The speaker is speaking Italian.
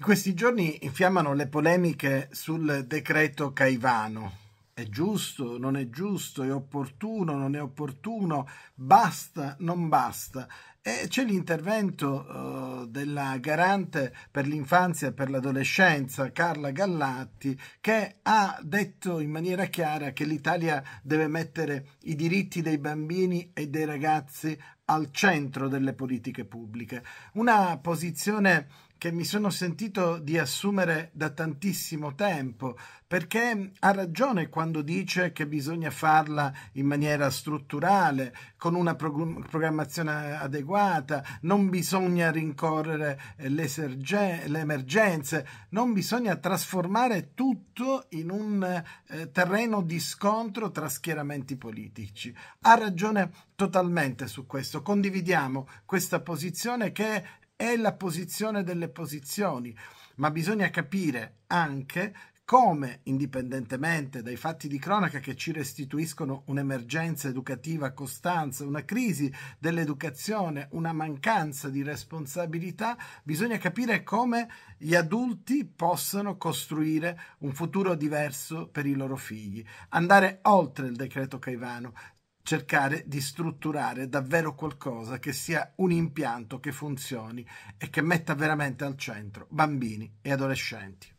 In questi giorni infiammano le polemiche sul decreto Caivano. È giusto, non è giusto, è opportuno, non è opportuno, basta, non basta c'è l'intervento eh, della garante per l'infanzia e per l'adolescenza, Carla Gallatti, che ha detto in maniera chiara che l'Italia deve mettere i diritti dei bambini e dei ragazzi al centro delle politiche pubbliche. Una posizione che mi sono sentito di assumere da tantissimo tempo, perché ha ragione quando dice che bisogna farla in maniera strutturale, con una programmazione adeguata trovata, non bisogna rincorrere eh, le, le emergenze, non bisogna trasformare tutto in un eh, terreno di scontro tra schieramenti politici. Ha ragione totalmente su questo, condividiamo questa posizione che è la posizione delle posizioni, ma bisogna capire anche come, indipendentemente dai fatti di cronaca che ci restituiscono un'emergenza educativa a costanza, una crisi dell'educazione, una mancanza di responsabilità, bisogna capire come gli adulti possano costruire un futuro diverso per i loro figli, andare oltre il decreto Caivano, cercare di strutturare davvero qualcosa che sia un impianto che funzioni e che metta veramente al centro bambini e adolescenti.